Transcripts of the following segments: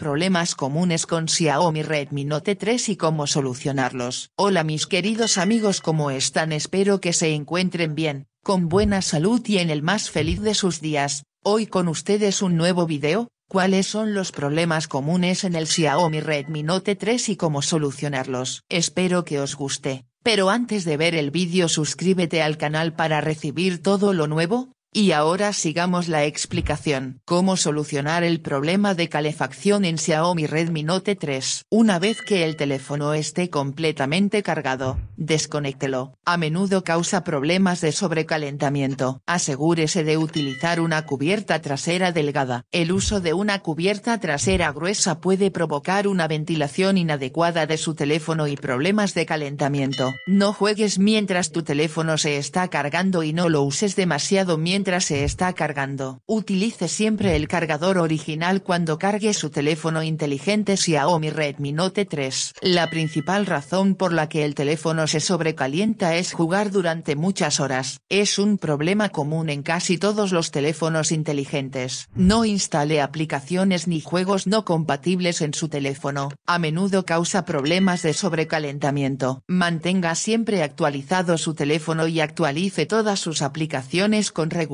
problemas comunes con Xiaomi Redmi Note 3 y cómo solucionarlos. Hola mis queridos amigos, ¿cómo están? Espero que se encuentren bien, con buena salud y en el más feliz de sus días. Hoy con ustedes un nuevo video, ¿Cuáles son los problemas comunes en el Xiaomi Redmi Note 3 y cómo solucionarlos? Espero que os guste, pero antes de ver el vídeo suscríbete al canal para recibir todo lo nuevo, y ahora sigamos la explicación. ¿Cómo solucionar el problema de calefacción en Xiaomi Redmi Note 3? Una vez que el teléfono esté completamente cargado, desconéctelo. A menudo causa problemas de sobrecalentamiento. Asegúrese de utilizar una cubierta trasera delgada. El uso de una cubierta trasera gruesa puede provocar una ventilación inadecuada de su teléfono y problemas de calentamiento. No juegues mientras tu teléfono se está cargando y no lo uses demasiado mientras mientras se está cargando. Utilice siempre el cargador original cuando cargue su teléfono inteligente Xiaomi Redmi Note 3. La principal razón por la que el teléfono se sobrecalienta es jugar durante muchas horas. Es un problema común en casi todos los teléfonos inteligentes. No instale aplicaciones ni juegos no compatibles en su teléfono. A menudo causa problemas de sobrecalentamiento. Mantenga siempre actualizado su teléfono y actualice todas sus aplicaciones con regularidad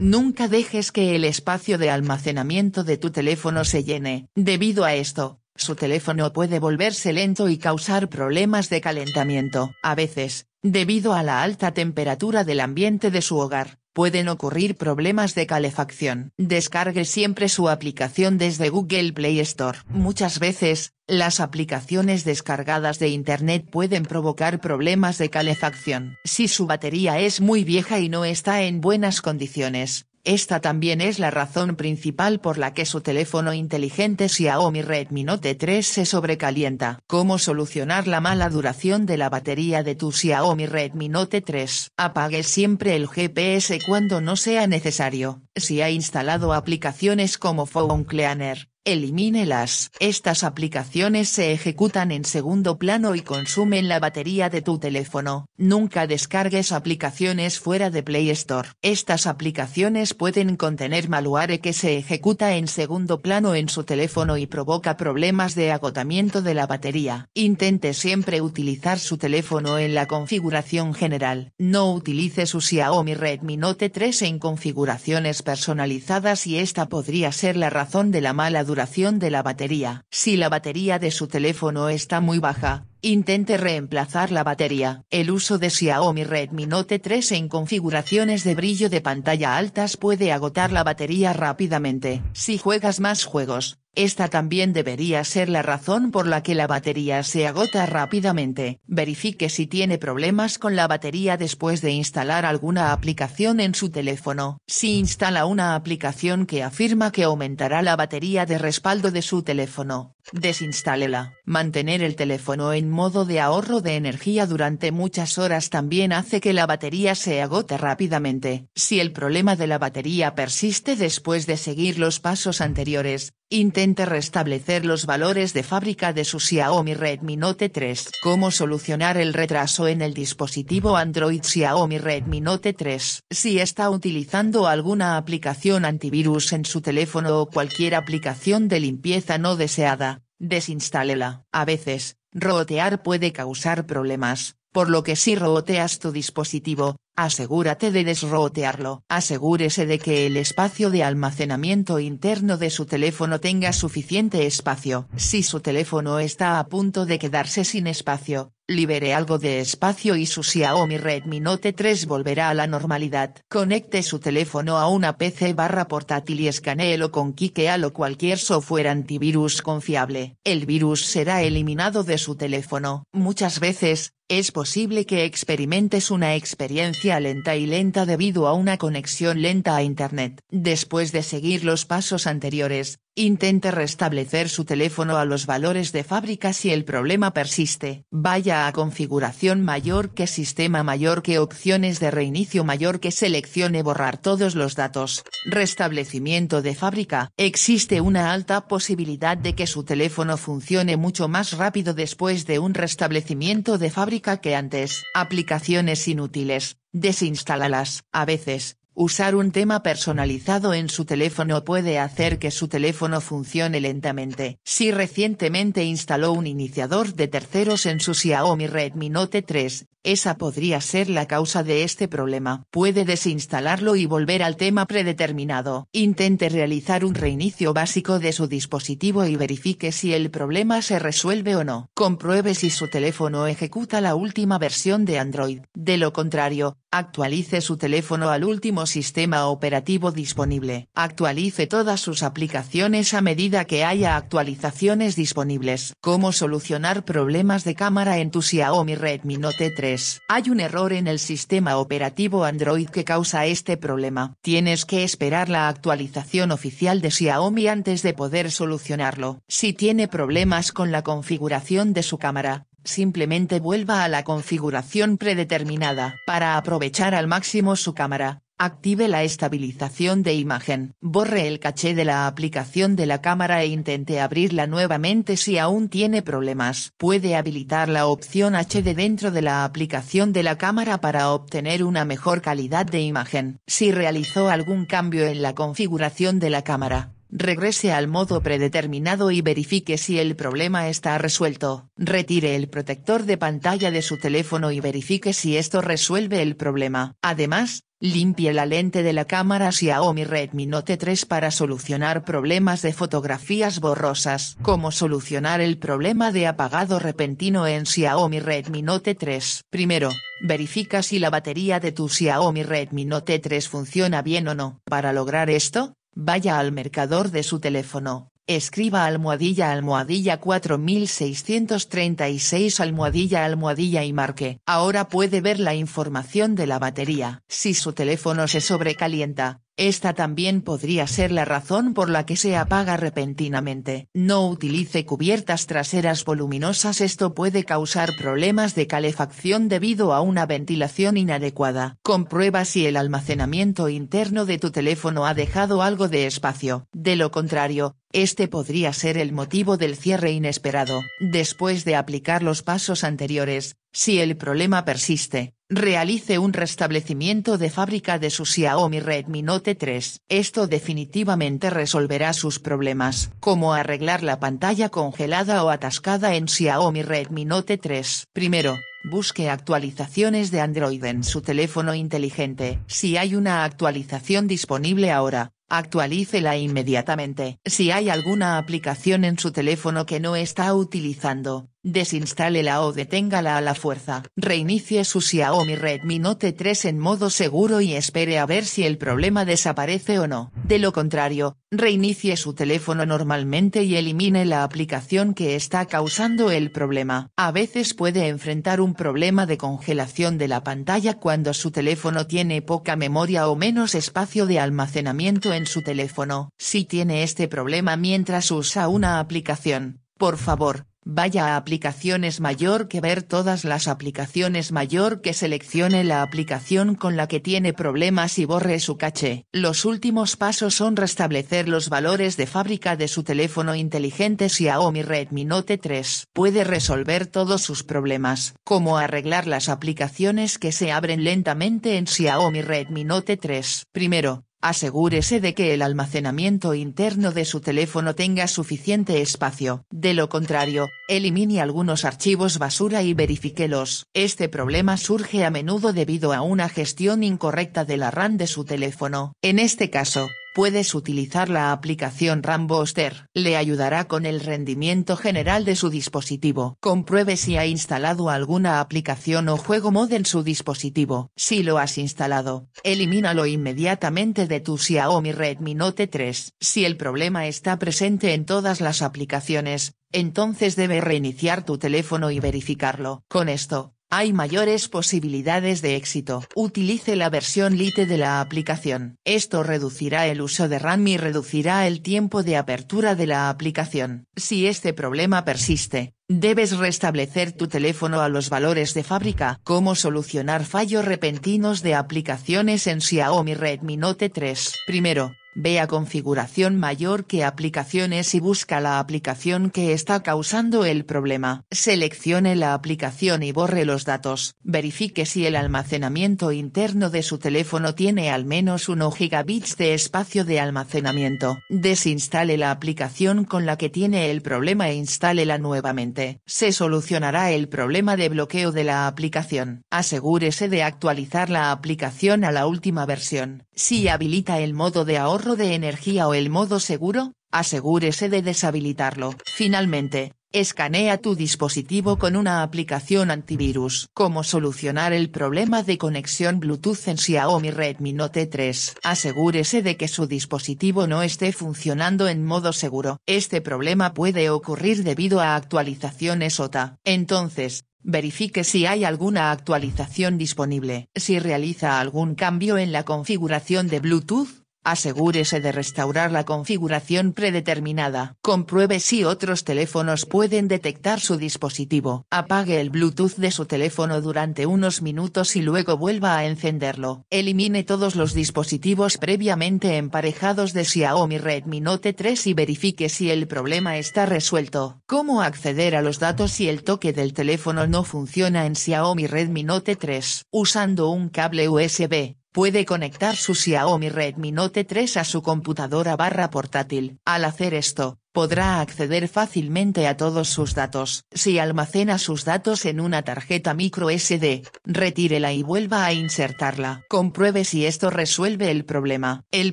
Nunca dejes que el espacio de almacenamiento de tu teléfono se llene. Debido a esto, su teléfono puede volverse lento y causar problemas de calentamiento, a veces, debido a la alta temperatura del ambiente de su hogar pueden ocurrir problemas de calefacción. Descargue siempre su aplicación desde Google Play Store. Muchas veces, las aplicaciones descargadas de Internet pueden provocar problemas de calefacción. Si su batería es muy vieja y no está en buenas condiciones, esta también es la razón principal por la que su teléfono inteligente Xiaomi Redmi Note 3 se sobrecalienta. ¿Cómo solucionar la mala duración de la batería de tu Xiaomi Redmi Note 3? Apague siempre el GPS cuando no sea necesario. Si ha instalado aplicaciones como Phone Cleaner, Elimínelas. Estas aplicaciones se ejecutan en segundo plano y consumen la batería de tu teléfono. Nunca descargues aplicaciones fuera de Play Store. Estas aplicaciones pueden contener malware que se ejecuta en segundo plano en su teléfono y provoca problemas de agotamiento de la batería. Intente siempre utilizar su teléfono en la configuración general. No utilice su Xiaomi Redmi Note 3 en configuraciones personalizadas y esta podría ser la razón de la mala duración duración de la batería. Si la batería de su teléfono está muy baja, intente reemplazar la batería. El uso de Xiaomi Redmi Note 3 en configuraciones de brillo de pantalla altas puede agotar la batería rápidamente. Si juegas más juegos, esta también debería ser la razón por la que la batería se agota rápidamente. Verifique si tiene problemas con la batería después de instalar alguna aplicación en su teléfono. Si instala una aplicación que afirma que aumentará la batería de respaldo de su teléfono, Desinstálela. Mantener el teléfono en modo de ahorro de energía durante muchas horas también hace que la batería se agote rápidamente. Si el problema de la batería persiste después de seguir los pasos anteriores, Intente restablecer los valores de fábrica de su Xiaomi Redmi Note 3. ¿Cómo solucionar el retraso en el dispositivo Android Xiaomi Redmi Note 3? Si está utilizando alguna aplicación antivirus en su teléfono o cualquier aplicación de limpieza no deseada, desinstálela. A veces, rotear puede causar problemas, por lo que si roteas tu dispositivo, Asegúrate de desrotearlo. Asegúrese de que el espacio de almacenamiento interno de su teléfono tenga suficiente espacio. Si su teléfono está a punto de quedarse sin espacio, libere algo de espacio y su Xiaomi Redmi Note 3 volverá a la normalidad. Conecte su teléfono a una PC barra portátil y escaneelo con Kikeal o cualquier software antivirus confiable. El virus será eliminado de su teléfono. Muchas veces, es posible que experimentes una experiencia lenta y lenta debido a una conexión lenta a Internet. Después de seguir los pasos anteriores, Intente restablecer su teléfono a los valores de fábrica si el problema persiste. Vaya a configuración mayor que sistema mayor que opciones de reinicio mayor que seleccione borrar todos los datos. Restablecimiento de fábrica. Existe una alta posibilidad de que su teléfono funcione mucho más rápido después de un restablecimiento de fábrica que antes. Aplicaciones inútiles. Desinstálalas. A veces, Usar un tema personalizado en su teléfono puede hacer que su teléfono funcione lentamente. Si recientemente instaló un iniciador de terceros en su Xiaomi Redmi Note 3, esa podría ser la causa de este problema. Puede desinstalarlo y volver al tema predeterminado. Intente realizar un reinicio básico de su dispositivo y verifique si el problema se resuelve o no. Compruebe si su teléfono ejecuta la última versión de Android. De lo contrario, actualice su teléfono al último sistema operativo disponible. Actualice todas sus aplicaciones a medida que haya actualizaciones disponibles. ¿Cómo solucionar problemas de cámara en tu Xiaomi Redmi Note 3? Hay un error en el sistema operativo Android que causa este problema. Tienes que esperar la actualización oficial de Xiaomi antes de poder solucionarlo. Si tiene problemas con la configuración de su cámara, simplemente vuelva a la configuración predeterminada. Para aprovechar al máximo su cámara, Active la estabilización de imagen. Borre el caché de la aplicación de la cámara e intente abrirla nuevamente si aún tiene problemas. Puede habilitar la opción HD dentro de la aplicación de la cámara para obtener una mejor calidad de imagen. Si realizó algún cambio en la configuración de la cámara, regrese al modo predeterminado y verifique si el problema está resuelto. Retire el protector de pantalla de su teléfono y verifique si esto resuelve el problema. Además, limpie la lente de la cámara Xiaomi Redmi Note 3 para solucionar problemas de fotografías borrosas. ¿Cómo solucionar el problema de apagado repentino en Xiaomi Redmi Note 3? Primero, verifica si la batería de tu Xiaomi Redmi Note 3 funciona bien o no. Para lograr esto, Vaya al mercador de su teléfono, escriba almohadilla almohadilla 4636 almohadilla almohadilla y marque. Ahora puede ver la información de la batería. Si su teléfono se sobrecalienta, esta también podría ser la razón por la que se apaga repentinamente. No utilice cubiertas traseras voluminosas esto puede causar problemas de calefacción debido a una ventilación inadecuada. Comprueba si el almacenamiento interno de tu teléfono ha dejado algo de espacio. De lo contrario, este podría ser el motivo del cierre inesperado. Después de aplicar los pasos anteriores, si el problema persiste, realice un restablecimiento de fábrica de su Xiaomi Redmi Note 3. Esto definitivamente resolverá sus problemas, como arreglar la pantalla congelada o atascada en Xiaomi Redmi Note 3. Primero, Busque actualizaciones de Android en su teléfono inteligente. Si hay una actualización disponible ahora, actualícela inmediatamente. Si hay alguna aplicación en su teléfono que no está utilizando, Desinstálela o deténgala a la fuerza. Reinicie su Xiaomi Redmi Note 3 en modo seguro y espere a ver si el problema desaparece o no. De lo contrario, reinicie su teléfono normalmente y elimine la aplicación que está causando el problema. A veces puede enfrentar un problema de congelación de la pantalla cuando su teléfono tiene poca memoria o menos espacio de almacenamiento en su teléfono. Si tiene este problema mientras usa una aplicación, por favor, Vaya a aplicaciones mayor que ver todas las aplicaciones mayor que seleccione la aplicación con la que tiene problemas y borre su caché. Los últimos pasos son restablecer los valores de fábrica de su teléfono inteligente Xiaomi Redmi Note 3. Puede resolver todos sus problemas, como arreglar las aplicaciones que se abren lentamente en Xiaomi Redmi Note 3. Primero, Asegúrese de que el almacenamiento interno de su teléfono tenga suficiente espacio. De lo contrario, elimine algunos archivos basura y verifíquelos. Este problema surge a menudo debido a una gestión incorrecta de la RAM de su teléfono. En este caso, puedes utilizar la aplicación Ramboster. Le ayudará con el rendimiento general de su dispositivo. Compruebe si ha instalado alguna aplicación o juego mod en su dispositivo. Si lo has instalado, elimínalo inmediatamente de tu Xiaomi Redmi Note 3. Si el problema está presente en todas las aplicaciones, entonces debe reiniciar tu teléfono y verificarlo. Con esto, hay mayores posibilidades de éxito. Utilice la versión Lite de la aplicación. Esto reducirá el uso de RAM y reducirá el tiempo de apertura de la aplicación. Si este problema persiste, Debes restablecer tu teléfono a los valores de fábrica. Cómo solucionar fallos repentinos de aplicaciones en Xiaomi Redmi Note 3. Primero, vea configuración mayor que aplicaciones y busca la aplicación que está causando el problema. Seleccione la aplicación y borre los datos. Verifique si el almacenamiento interno de su teléfono tiene al menos 1 gigabits de espacio de almacenamiento. Desinstale la aplicación con la que tiene el problema e instálela nuevamente. Se solucionará el problema de bloqueo de la aplicación. Asegúrese de actualizar la aplicación a la última versión. Si habilita el modo de ahorro de energía o el modo seguro, asegúrese de deshabilitarlo. Finalmente, escanea tu dispositivo con una aplicación antivirus. Cómo solucionar el problema de conexión Bluetooth en Xiaomi Redmi Note 3. Asegúrese de que su dispositivo no esté funcionando en modo seguro. Este problema puede ocurrir debido a actualizaciones OTA. Entonces, Verifique si hay alguna actualización disponible. Si realiza algún cambio en la configuración de Bluetooth, Asegúrese de restaurar la configuración predeterminada. Compruebe si otros teléfonos pueden detectar su dispositivo. Apague el Bluetooth de su teléfono durante unos minutos y luego vuelva a encenderlo. Elimine todos los dispositivos previamente emparejados de Xiaomi Redmi Note 3 y verifique si el problema está resuelto. ¿Cómo acceder a los datos si el toque del teléfono no funciona en Xiaomi Redmi Note 3? Usando un cable USB puede conectar su Xiaomi Redmi Note 3 a su computadora barra portátil. Al hacer esto, podrá acceder fácilmente a todos sus datos. Si almacena sus datos en una tarjeta micro SD, retírela y vuelva a insertarla. Compruebe si esto resuelve el problema. El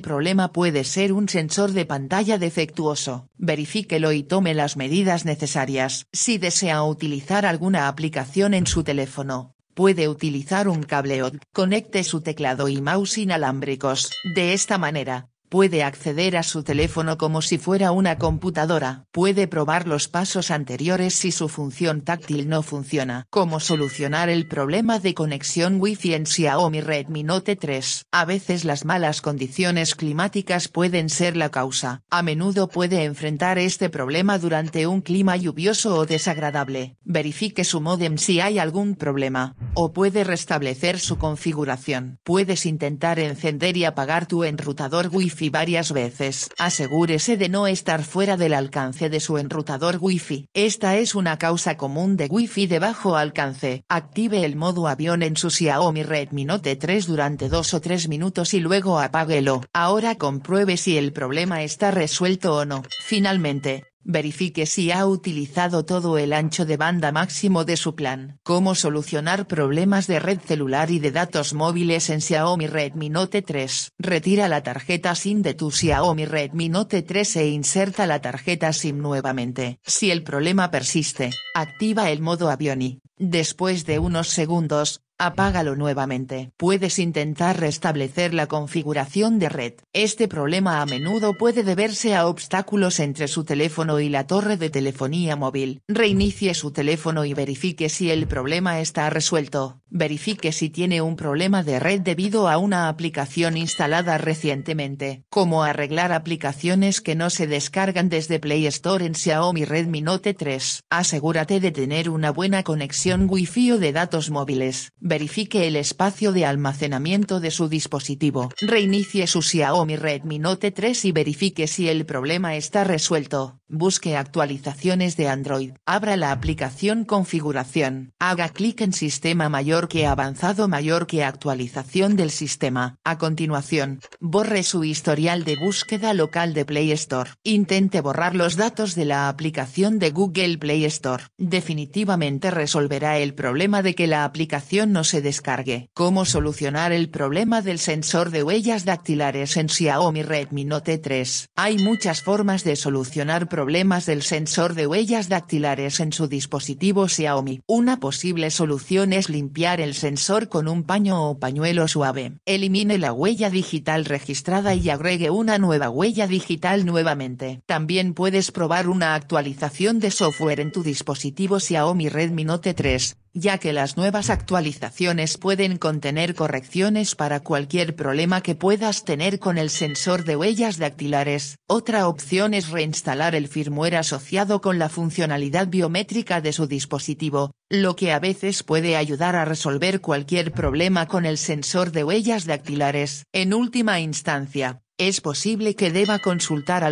problema puede ser un sensor de pantalla defectuoso. Verifíquelo y tome las medidas necesarias. Si desea utilizar alguna aplicación en su teléfono, Puede utilizar un cable Conecte su teclado y mouse inalámbricos. De esta manera, puede acceder a su teléfono como si fuera una computadora, puede probar los pasos anteriores si su función táctil no funciona. Como solucionar el problema de conexión Wi-Fi en Xiaomi Redmi Note 3. A veces las malas condiciones climáticas pueden ser la causa. A menudo puede enfrentar este problema durante un clima lluvioso o desagradable. Verifique su modem si hay algún problema, o puede restablecer su configuración. Puedes intentar encender y apagar tu enrutador Wi-Fi varias veces. Asegúrese de no estar fuera del alcance de su enrutador Wi-Fi. Esta es una causa común de Wi-Fi de bajo alcance. Active el modo avión en su Xiaomi Redmi Note 3 durante 2 o 3 minutos y luego apáguelo. Ahora compruebe si el problema está resuelto o no. Finalmente, Verifique si ha utilizado todo el ancho de banda máximo de su plan. Cómo solucionar problemas de red celular y de datos móviles en Xiaomi Redmi Note 3. Retira la tarjeta SIM de tu Xiaomi Redmi Note 3 e inserta la tarjeta SIM nuevamente. Si el problema persiste, activa el modo Avioni. Después de unos segundos, apágalo nuevamente. Puedes intentar restablecer la configuración de red. Este problema a menudo puede deberse a obstáculos entre su teléfono y la torre de telefonía móvil. Reinicie su teléfono y verifique si el problema está resuelto. Verifique si tiene un problema de red debido a una aplicación instalada recientemente. Cómo arreglar aplicaciones que no se descargan desde Play Store en Xiaomi Redmi Note 3. Asegúrate de tener una buena conexión Wi-Fi o de datos móviles. Verifique el espacio de almacenamiento de su dispositivo. Reinicie su Xiaomi Redmi Note 3 y verifique si el problema está resuelto. Busque actualizaciones de Android. Abra la aplicación Configuración. Haga clic en Sistema Mayor que que avanzado mayor que actualización del sistema. A continuación, borre su historial de búsqueda local de Play Store. Intente borrar los datos de la aplicación de Google Play Store. Definitivamente resolverá el problema de que la aplicación no se descargue. ¿Cómo solucionar el problema del sensor de huellas dactilares en Xiaomi Redmi Note 3? Hay muchas formas de solucionar problemas del sensor de huellas dactilares en su dispositivo Xiaomi. Una posible solución es limpiar el sensor con un paño o pañuelo suave. Elimine la huella digital registrada y agregue una nueva huella digital nuevamente. También puedes probar una actualización de software en tu dispositivo Xiaomi Redmi Note 3, ya que las nuevas actualizaciones pueden contener correcciones para cualquier problema que puedas tener con el sensor de huellas dactilares. Otra opción es reinstalar el firmware asociado con la funcionalidad biométrica de su dispositivo, lo que a veces puede ayudar a resolver cualquier problema con el sensor de huellas dactilares. En última instancia, es posible que deba consultar al